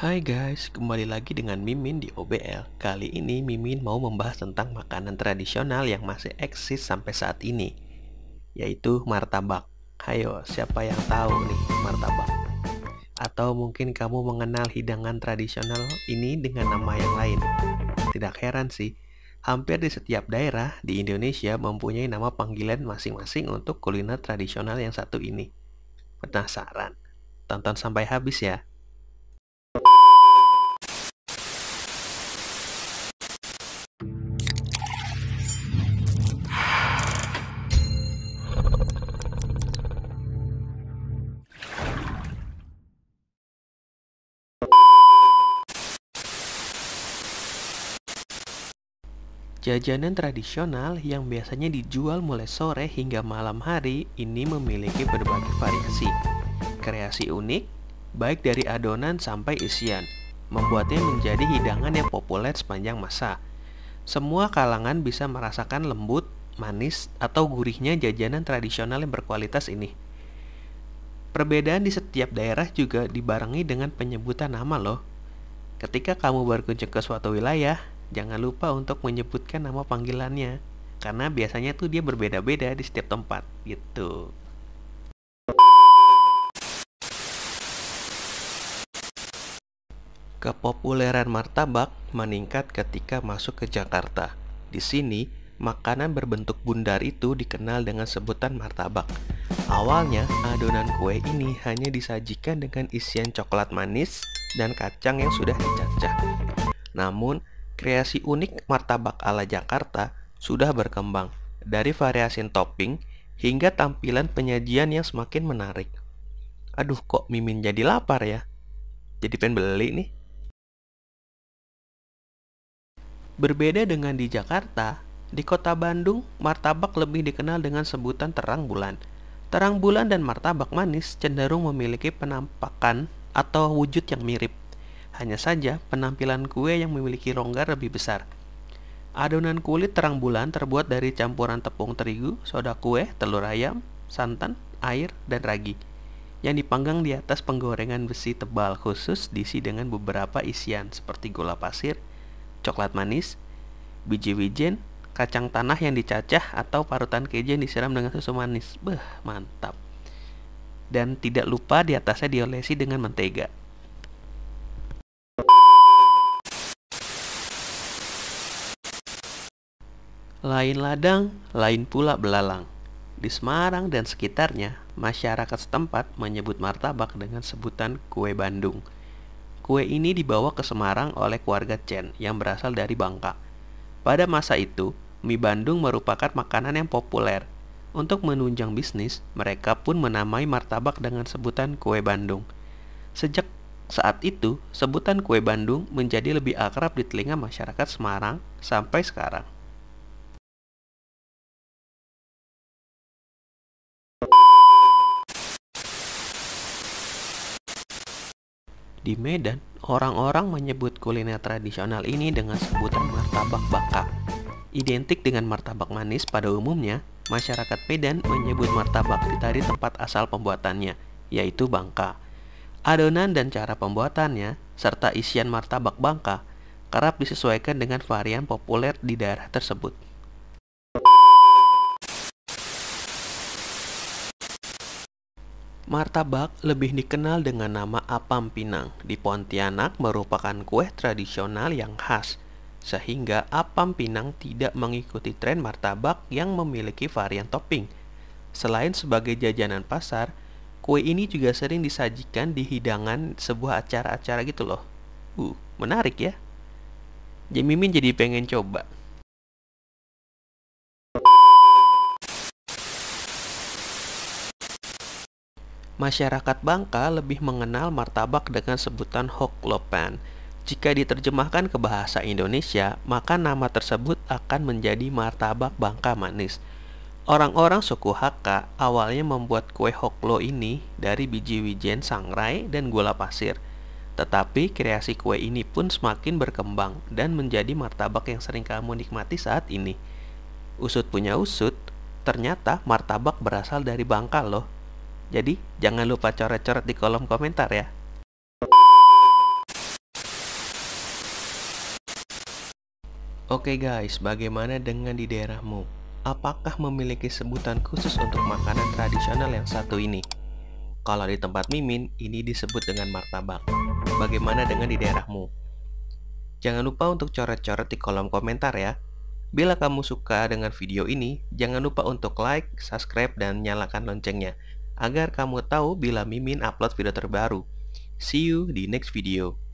Hai guys, kembali lagi dengan Mimin di OBL. Kali ini Mimin mau membahas tentang makanan tradisional yang masih eksis sampai saat ini, yaitu martabak. Hayo, siapa yang tahu nih martabak? Atau mungkin kamu mengenal hidangan tradisional ini dengan nama yang lain. Tidak heran sih, hampir di setiap daerah di Indonesia mempunyai nama panggilan masing-masing untuk kuliner tradisional yang satu ini. Penasaran? Tonton sampai habis ya. Jajanan tradisional yang biasanya dijual mulai sore hingga malam hari ini memiliki berbagai variasi. Kreasi unik, baik dari adonan sampai isian, membuatnya menjadi hidangan yang populer sepanjang masa. Semua kalangan bisa merasakan lembut, manis, atau gurihnya jajanan tradisional yang berkualitas ini. Perbedaan di setiap daerah juga dibarengi dengan penyebutan nama loh. Ketika kamu berkunjung ke suatu wilayah, jangan lupa untuk menyebutkan nama panggilannya karena biasanya tuh dia berbeda-beda di setiap tempat gitu. Kepopuleran martabak meningkat ketika masuk ke Jakarta. Di sini, makanan berbentuk bundar itu dikenal dengan sebutan martabak. Awalnya, adonan kue ini hanya disajikan dengan isian coklat manis dan kacang yang sudah dicacah. Namun, Kreasi unik martabak ala Jakarta sudah berkembang dari variasi topping hingga tampilan penyajian yang semakin menarik. Aduh kok Mimin jadi lapar ya? Jadi pengen beli nih. Berbeda dengan di Jakarta, di kota Bandung, martabak lebih dikenal dengan sebutan terang bulan. Terang bulan dan martabak manis cenderung memiliki penampakan atau wujud yang mirip. Hanya saja, penampilan kue yang memiliki rongga lebih besar. Adonan kulit terang bulan terbuat dari campuran tepung terigu, soda kue, telur ayam, santan, air, dan ragi yang dipanggang di atas penggorengan besi tebal khusus diisi dengan beberapa isian seperti gula pasir, coklat manis, biji wijen, kacang tanah yang dicacah atau parutan keju yang disiram dengan susu manis. Beh, mantap. Dan tidak lupa di atasnya diolesi dengan mentega. Lain ladang, lain pula belalang. Di Semarang dan sekitarnya, masyarakat setempat menyebut martabak dengan sebutan kue Bandung. Kue ini dibawa ke Semarang oleh keluarga Chen yang berasal dari Bangka. Pada masa itu, mie Bandung merupakan makanan yang populer. Untuk menunjang bisnis, mereka pun menamai martabak dengan sebutan kue Bandung. Sejak saat itu, sebutan kue Bandung menjadi lebih akrab di telinga masyarakat Semarang sampai sekarang. Di Medan, orang-orang menyebut kuliner tradisional ini dengan sebutan martabak bakar. Identik dengan martabak manis pada umumnya, masyarakat Medan menyebut martabak dari tempat asal pembuatannya, yaitu Bangka. Adonan dan cara pembuatannya, serta isian martabak Bangka, kerap disesuaikan dengan varian populer di daerah tersebut. Martabak lebih dikenal dengan nama apam pinang. Di Pontianak merupakan kue tradisional yang khas, sehingga apam pinang tidak mengikuti tren martabak yang memiliki varian topping. Selain sebagai jajanan pasar, kue ini juga sering disajikan di hidangan sebuah acara-acara gitu loh. Uh, menarik ya. Jemimin jadi pengen coba. Masyarakat Bangka lebih mengenal martabak dengan sebutan hoklopan. Jika diterjemahkan ke bahasa Indonesia, maka nama tersebut akan menjadi martabak Bangka manis. Orang-orang suku Hakka awalnya membuat kue hoklo ini dari biji wijen sangrai dan gula pasir. Tetapi kreasi kue ini pun semakin berkembang dan menjadi martabak yang sering kamu nikmati saat ini. Usut punya usut, ternyata martabak berasal dari Bangka loh. Jadi, jangan lupa coret-coret di kolom komentar ya. Oke guys, bagaimana dengan di daerahmu? Apakah memiliki sebutan khusus untuk makanan tradisional yang satu ini? Kalau di tempat Mimin, ini disebut dengan martabak. Bagaimana dengan di daerahmu? Jangan lupa untuk coret-coret di kolom komentar ya. Bila kamu suka dengan video ini, jangan lupa untuk like, subscribe, dan nyalakan loncengnya agar kamu tahu bila Mimin upload video terbaru. See you di next video.